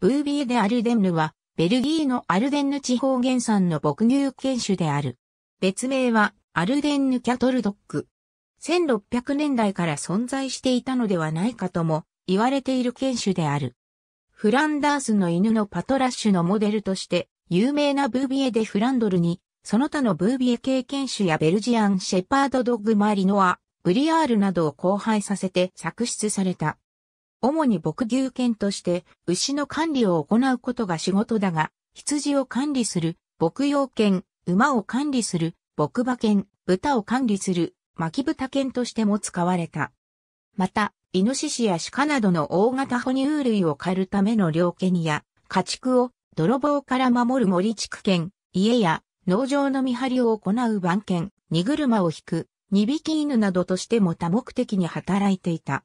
ブービーデ・アルデンヌは、ベルギーのアルデンヌ地方原産の牧牛犬種である。別名は、アルデンヌキャトルドッグ。1600年代から存在していたのではないかとも、言われている犬種である。フランダースの犬のパトラッシュのモデルとして、有名なブービエデ・フランドルに、その他のブービエ系犬種やベルジアンシェパードドッグマリノア、ブリアールなどを交配させて作出された。主に牧牛犬として牛の管理を行うことが仕事だが、羊を管理する牧羊犬、馬を管理する牧馬犬、豚を管理する巻豚犬としても使われた。また、イノシシや鹿などの大型哺乳類を狩るための猟犬や家畜を泥棒から守る森地区犬、家や農場の見張りを行う番犬、荷車を引く、荷引き犬などとしても多目的に働いていた。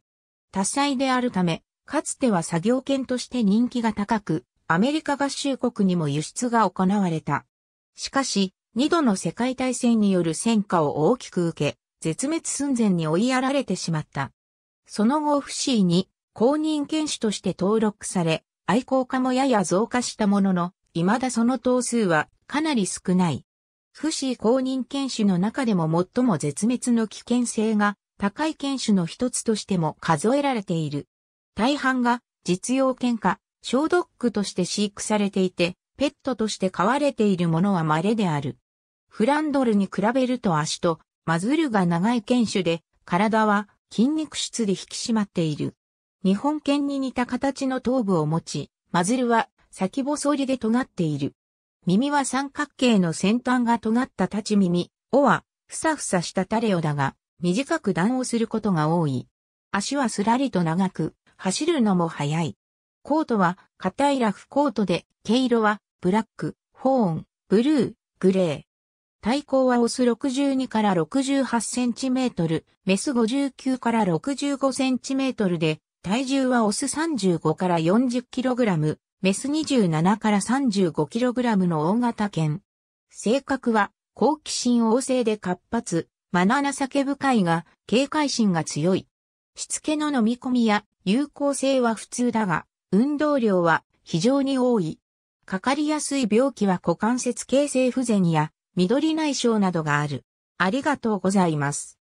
多彩であるため、かつては作業犬として人気が高く、アメリカ合衆国にも輸出が行われた。しかし、二度の世界大戦による戦火を大きく受け、絶滅寸前に追いやられてしまった。その後、フシーに公認犬種として登録され、愛好家もやや増加したものの、未だその頭数はかなり少ない。フシー公認犬種の中でも最も絶滅の危険性が高い犬種の一つとしても数えられている。大半が実用犬か、小ドッグとして飼育されていて、ペットとして飼われているものは稀である。フランドルに比べると足とマズルが長い犬種で、体は筋肉質で引き締まっている。日本犬に似た形の頭部を持ち、マズルは先細りで尖っている。耳は三角形の先端が尖った立ち耳、尾はふさふさしたタレオだが、短く弾をすることが多い。足はすらりと長く、走るのも速い。コートは硬いラフコートで、毛色はブラック、ホーン、ブルー、グレー。体高はオス62から68センチメートル、メス59から65センチメートルで、体重はオス35から40キログラム、メス27から35キログラムの大型犬。性格は好奇心旺盛で活発、マナナ酒深いが、警戒心が強い。しつけの飲み込みや有効性は普通だが、運動量は非常に多い。かかりやすい病気は股関節形成不全や緑内障などがある。ありがとうございます。